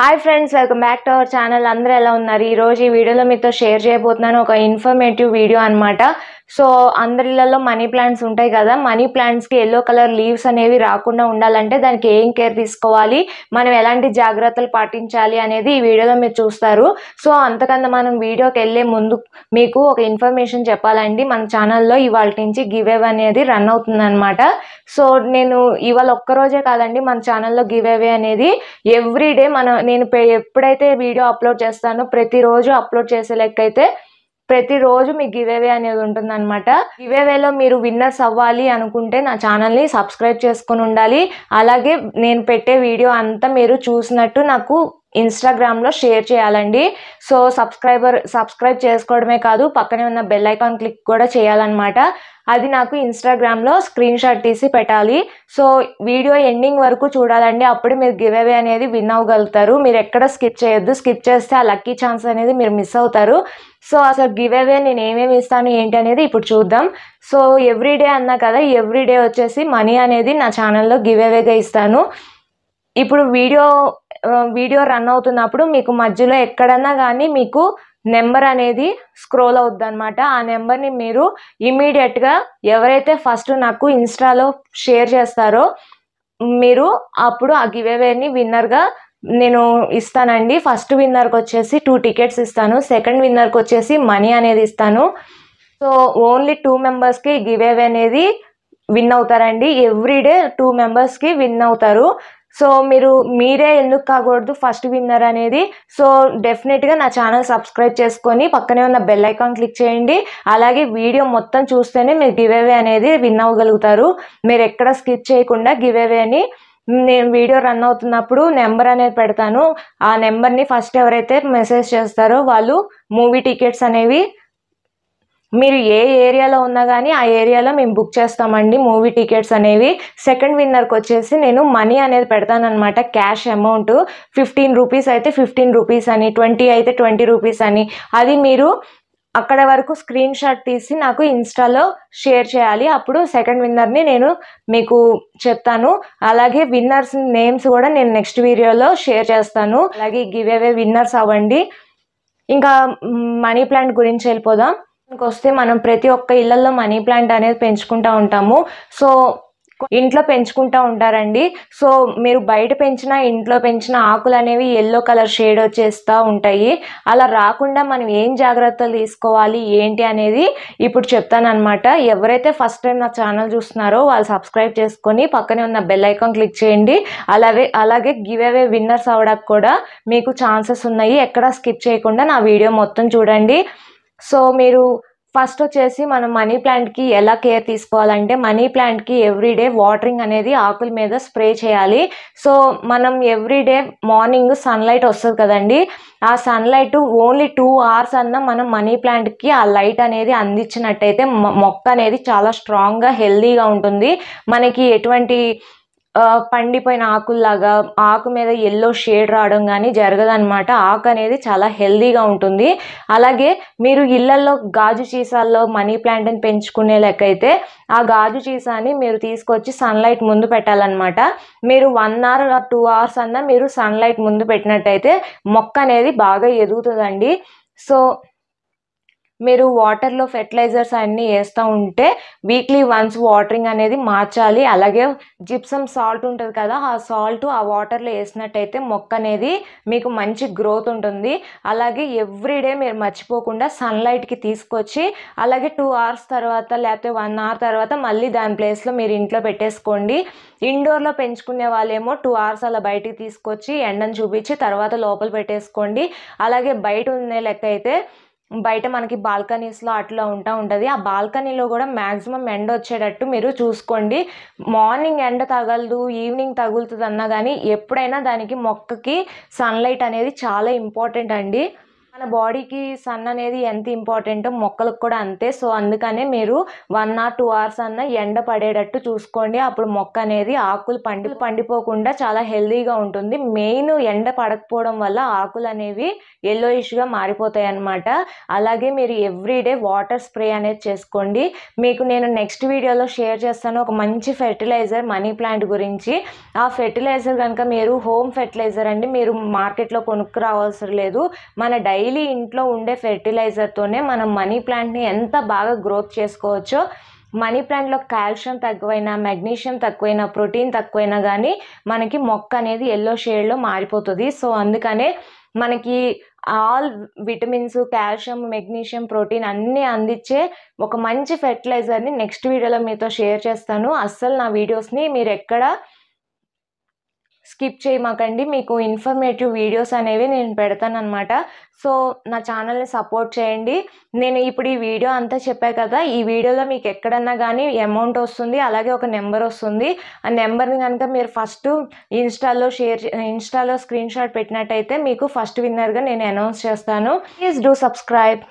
hi friends welcome back to our channel అందరూ ఎలా ఉన్నారు ఈరోజు ఈ వీడియోలో మీతో షేర్ చేయబోతున్నాను ఒక ఇన్ఫర్మేటివ్ వీడియో అనమాట సో అందరిలలో మనీ ప్లాంట్స్ ఉంటాయి కదా మనీ ప్లాంట్స్కి ఎల్లో కలర్ లీవ్స్ అనేవి రాకుండా ఉండాలంటే దానికి ఏం కేర్ తీసుకోవాలి మనం ఎలాంటి జాగ్రత్తలు పాటించాలి అనేది ఈ వీడియోలో మీరు చూస్తారు సో అంతకన్నా మనం వీడియోకి వెళ్ళే ముందు మీకు ఒక ఇన్ఫర్మేషన్ చెప్పాలండి మన ఛానల్లో ఇవాళ నుంచి గివ్ అవ్ అనేది రన్ అవుతుంది అనమాట సో నేను ఇవాళ ఒక్కరోజే కాదండి మన ఛానల్లో గివ్ అవ్ అనేది ఎవ్రీ డే మనం నేను ఎప్పుడైతే వీడియో అప్లోడ్ చేస్తానో ప్రతిరోజు అప్లోడ్ చేసే లెక్క అయితే ప్రతిరోజు మీకు గివేవే అనేది ఉంటుందన్నమాట గివేవేలో మీరు విన్నర్స్ అవ్వాలి అనుకుంటే నా ఛానల్ని సబ్స్క్రైబ్ చేసుకుని ఉండాలి అలాగే నేను పెట్టే వీడియో అంతా మీరు చూసినట్టు నాకు ఇన్స్టాగ్రామ్లో షేర్ చేయాలండి సో సబ్స్క్రైబర్ సబ్స్క్రైబ్ చేసుకోవడమే కాదు పక్కనే ఉన్న బెల్ ఐకాన్ క్లిక్ కూడా చేయాలన్నమాట అది నాకు ఇన్స్టాగ్రామ్లో స్క్రీన్ షాట్ తీసి పెట్టాలి సో వీడియో ఎండింగ్ వరకు చూడాలండి అప్పుడు మీరు గివ్ అవే అనేది విన్ అవ్వగలుగుతారు మీరు ఎక్కడ స్కిప్ చేయొద్దు స్కిప్ చేస్తే ఆ లక్కీ ఛాన్స్ అనేది మీరు మిస్ అవుతారు సో అసలు గివ్ అవే నేను ఏమేమి ఇస్తాను ఏంటి అనేది ఇప్పుడు చూద్దాం సో ఎవ్రీడే అన్నా కదా ఎవ్రీడే వచ్చేసి మనీ అనేది నా ఛానల్లో గివ్ అవేగా ఇస్తాను ఇప్పుడు వీడియో వీడియో రన్ అవుతున్నప్పుడు మీకు మధ్యలో ఎక్కడన్నా కానీ మీకు నెంబర్ అనేది స్క్రోల్ అవుద్ది అనమాట ఆ నెంబర్ని మీరు ఇమీడియట్గా ఎవరైతే ఫస్ట్ నాకు ఇన్స్టాలో షేర్ చేస్తారో మీరు అప్పుడు ఆ గివేవేని విన్నర్గా నేను ఇస్తానండి ఫస్ట్ విన్నర్కి వచ్చేసి టూ టికెట్స్ ఇస్తాను సెకండ్ విన్నర్కి వచ్చేసి మనీ అనేది ఇస్తాను సో ఓన్లీ టూ మెంబర్స్కి గివేవే అనేది విన్ అవుతారండి ఎవ్రీడే టూ మెంబర్స్కి విన్ అవుతారు సో మీరు మీరే ఎందుకు కాకూడదు ఫస్ట్ విన్నర్ అనేది సో డెఫినెట్గా నా ఛానల్ సబ్స్క్రైబ్ చేసుకొని పక్కనే ఉన్న బెల్ ఐకాన్ క్లిక్ చేయండి అలాగే వీడియో మొత్తం చూస్తేనే మీరు గివేవే అనేది విన్ అవ్వగలుగుతారు మీరు ఎక్కడ స్కిప్ చేయకుండా గివేవే అని నేను వీడియో రన్ అవుతున్నప్పుడు నెంబర్ అనేది పెడతాను ఆ నెంబర్ని ఫస్ట్ ఎవరైతే మెసేజ్ చేస్తారో వాళ్ళు మూవీ టికెట్స్ అనేవి మీరు ఏ ఏరియాలో ఉన్నా కానీ ఆ ఏరియాలో మేము బుక్ చేస్తామండి మూవీ టికెట్స్ అనేవి సెకండ్ విన్నర్కి వచ్చేసి నేను మనీ అనేది పెడతానమాట క్యాష్ అమౌంట్ ఫిఫ్టీన్ రూపీస్ అయితే ఫిఫ్టీన్ రూపీస్ అని ట్వంటీ అయితే ట్వంటీ రూపీస్ అని అది మీరు అక్కడ వరకు స్క్రీన్ షాట్ తీసి నాకు ఇన్స్టాలో షేర్ చేయాలి అప్పుడు సెకండ్ విన్నర్ని నేను మీకు చెప్తాను అలాగే విన్నర్స్ నేమ్స్ కూడా నేను నెక్స్ట్ వీడియోలో షేర్ చేస్తాను అలాగే గివ్ అవే విన్నర్స్ అవ్వండి ఇంకా మనీ ప్లాంట్ గురించి వెళ్ళిపోదాం వస్తే మనం ప్రతి ఒక్క ఇళ్లలో మనీ ప్లాంట్ అనేది పెంచుకుంటూ ఉంటాము సో ఇంట్లో పెంచుకుంటూ ఉంటారండి సో మీరు బయట పెంచిన ఇంట్లో పెంచిన ఆకులు అనేవి ఎల్లో కలర్ షేడ్ వచ్చేస్తూ ఉంటాయి అలా రాకుండా మనం ఏం జాగ్రత్తలు తీసుకోవాలి ఏంటి అనేది ఇప్పుడు చెప్తానమాట ఎవరైతే ఫస్ట్ టైం నా ఛానల్ చూస్తున్నారో వాళ్ళు సబ్స్క్రైబ్ చేసుకొని పక్కనే ఉన్న బెల్ ఐకాన్ క్లిక్ చేయండి అలాగే అలాగే గివ్ అవే విన్నర్స్ అవడానికి కూడా మీకు ఛాన్సెస్ ఉన్నాయి ఎక్కడా స్కిప్ చేయకుండా నా వీడియో మొత్తం చూడండి సో మీరు ఫస్ట్ వచ్చేసి మనం మనీ ప్లాంట్కి ఎలా కేర్ తీసుకోవాలంటే మనీ ప్లాంట్కి ఎవ్రీడే వాటరింగ్ అనేది ఆకుల మీద స్ప్రే చేయాలి సో మనం ఎవ్రీడే మార్నింగ్ సన్లైట్ వస్తుంది కదండి ఆ సన్లైట్ ఓన్లీ టూ అవర్స్ అన్న మనం మనీ ప్లాంట్కి ఆ లైట్ అనేది అందించినట్టయితే మొక్క అనేది చాలా స్ట్రాంగ్గా హెల్దీగా ఉంటుంది మనకి ఎటువంటి పండిపోయిన ఆకుల్లాగా ఆకు మీద ఎల్లో షేడ్ రావడం కానీ అనమాట ఆకు అనేది చాలా హెల్దీగా ఉంటుంది అలాగే మీరు ఇళ్లలో గాజు చీసాల్లో మనీ ప్లాంట్ని పెంచుకునే లెక్క అయితే ఆ గాజు చీసాని మీరు తీసుకొచ్చి సన్లైట్ ముందు పెట్టాలన్నమాట మీరు వన్ అవర్ టూ అవర్స్ అన్నా మీరు సన్లైట్ ముందు పెట్టినట్టయితే మొక్క అనేది బాగా ఎదుగుతుందండి సో మీరు వాటర్లో ఫెర్టిలైజర్స్ అన్నీ వేస్తూ ఉంటే వీక్లీ వన్స్ వాటరింగ్ అనేది మార్చాలి అలాగే జిప్సమ్ సాల్ట్ ఉంటుంది కదా ఆ సాల్ట్ ఆ వాటర్లో వేసినట్టయితే మొక్క అనేది మీకు మంచి గ్రోత్ ఉంటుంది అలాగే ఎవ్రీడే మీరు మర్చిపోకుండా సన్లైట్కి తీసుకొచ్చి అలాగే టూ అవర్స్ తర్వాత లేకపోతే వన్ అవర్ తర్వాత మళ్ళీ దాని ప్లేస్లో మీరు ఇంట్లో పెట్టేసుకోండి ఇండోర్లో పెంచుకునే వాళ్ళేమో టూ అవర్స్ అలా బయటికి తీసుకొచ్చి ఎండను చూపించి తర్వాత లోపల పెట్టేసుకోండి అలాగే బయట ఉండే లెక్క అయితే బయట మనకి బాల్కనీస్లో అట్లా ఉంటా ఉంటుంది ఆ బాల్కనీలో కూడా మ్యాక్సిమం ఎండ వచ్చేటట్టు మీరు చూసుకోండి మార్నింగ్ ఎండ తగలదు ఈవినింగ్ తగులుతుంది అన్నా కానీ ఎప్పుడైనా దానికి మొక్కకి సన్లైట్ అనేది చాలా ఇంపార్టెంట్ అండి మన బాడీకి సన్ అనేది ఎంత ఇంపార్టెంట్ మొక్కలకు కూడా అంతే సో అందుకనే మీరు వన్ ఆర్ టూ అవర్స్ అన్న ఎండ పడేటట్టు చూసుకోండి అప్పుడు మొక్క అనేది ఆకులు పండి పండిపోకుండా చాలా హెల్దీగా ఉంటుంది మెయిన్ ఎండ పడకపోవడం వల్ల ఆకులు అనేవి ఎల్లోయిష్గా మారిపోతాయి అన్నమాట అలాగే మీరు ఎవ్రీడే వాటర్ స్ప్రే అనేది చేసుకోండి మీకు నేను నెక్స్ట్ వీడియోలో షేర్ చేస్తాను ఒక మంచి ఫెర్టిలైజర్ మనీ ప్లాంట్ గురించి ఆ ఫెర్టిలైజర్ కనుక మీరు హోమ్ ఫెర్టిలైజర్ అండి మీరు మార్కెట్లో కొనుక్కు రావాల్సిన లేదు మన డైరీ డైలీ ఇంట్లో ఉండే ఫెర్టిలైజర్తోనే మనం మనీ ప్లాంట్ని ఎంత బాగా గ్రోత్ చేసుకోవచ్చో మనీ ప్లాంట్లో కాల్షియం తక్కువైనా మెగ్నీషియం తక్కువైనా ప్రోటీన్ తక్కువైనా కానీ మనకి మొక్క అనేది ఎల్లో షేడ్లో మారిపోతుంది సో అందుకనే మనకి all vitamins calcium magnesium protein అన్నీ అందించే ఒక మంచి ఫెర్టిలైజర్ని నెక్స్ట్ వీడియోలో మీతో షేర్ చేస్తాను అస్సలు నా వీడియోస్ని మీరు ఎక్కడ స్కిప్ చేయమాకండి మీకు ఇన్ఫర్మేటివ్ వీడియోస్ అనేవి నేను పెడతానమాట సో నా ఛానల్ని సపోర్ట్ చేయండి నేను ఇప్పుడు ఈ వీడియో అంతా చెప్పా కదా ఈ వీడియోలో మీకు ఎక్కడన్నా కానీ అమౌంట్ వస్తుంది అలాగే ఒక నెంబర్ వస్తుంది ఆ నెంబర్ని కనుక మీరు ఫస్ట్ ఇన్స్టాలో షేర్ ఇన్స్టాలో స్క్రీన్షాట్ పెట్టినట్టయితే మీకు ఫస్ట్ విన్నర్గా నేను అనౌన్స్ చేస్తాను ప్లీజ్ డూ సబ్స్క్రైబ్